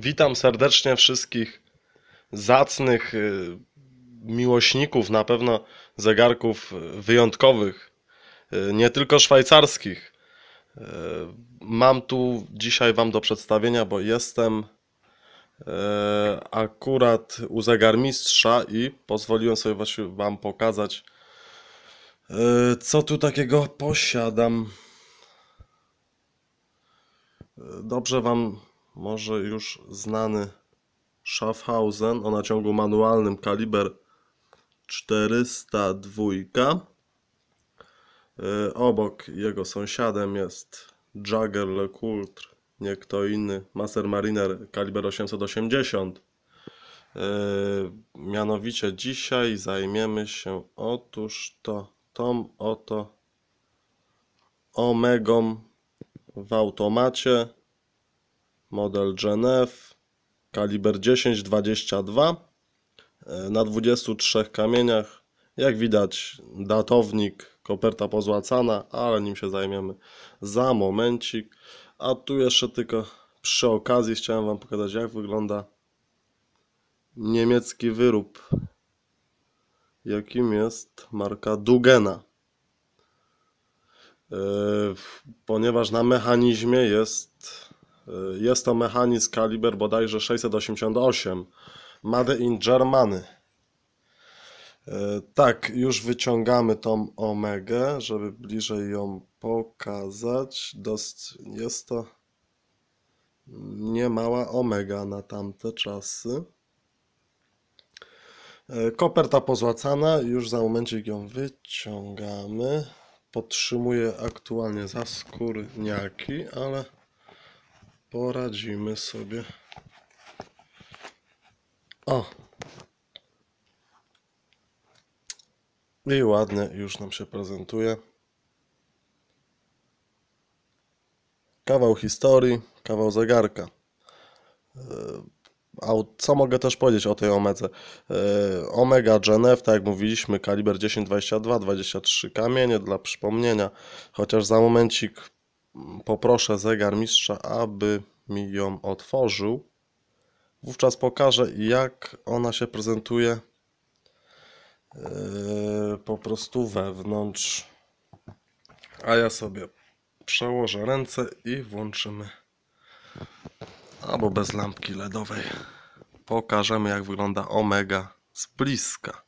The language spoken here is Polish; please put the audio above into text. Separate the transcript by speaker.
Speaker 1: Witam serdecznie wszystkich zacnych y, miłośników na pewno zegarków y, wyjątkowych, y, nie tylko szwajcarskich. Mam tu dzisiaj Wam do przedstawienia, bo jestem akurat u zegarmistrza i pozwoliłem sobie właśnie Wam pokazać, co tu takiego posiadam. Dobrze Wam może już znany Schaffhausen o naciągu manualnym kaliber 402. E, obok jego sąsiadem jest Jagger LeCoultre, nie kto inny, Master Mariner kaliber 880. E, mianowicie dzisiaj zajmiemy się otóż to tą oto omegą w automacie model Genève, kaliber 10-22 e, na 23 kamieniach. Jak widać datownik, koperta pozłacana, ale nim się zajmiemy za momencik. A tu jeszcze tylko przy okazji chciałem Wam pokazać jak wygląda niemiecki wyrób, jakim jest marka Dugena. E, ponieważ na mechanizmie jest Y, jest to mechanizm kaliber bodajże 688. Made in Germany. Y, tak, już wyciągamy tą omegę, żeby bliżej ją pokazać. Dost, jest to niemała omega na tamte czasy. Y, Koperta pozłacana, już za momencik ją wyciągamy. Podtrzymuje aktualnie za skórniaki, ale poradzimy sobie. O! I ładnie już nam się prezentuje. Kawał historii, kawał zegarka. E, a co mogę też powiedzieć o tej omece? E, Omega Genev, tak jak mówiliśmy, kaliber 10-22, 23 kamienie dla przypomnienia, chociaż za momencik poproszę zegar mistrza, aby mi ją otworzył. Wówczas pokażę, jak ona się prezentuje yy, po prostu wewnątrz. A ja sobie przełożę ręce i włączymy. Albo bez lampki LEDowej. Pokażemy, jak wygląda Omega z bliska.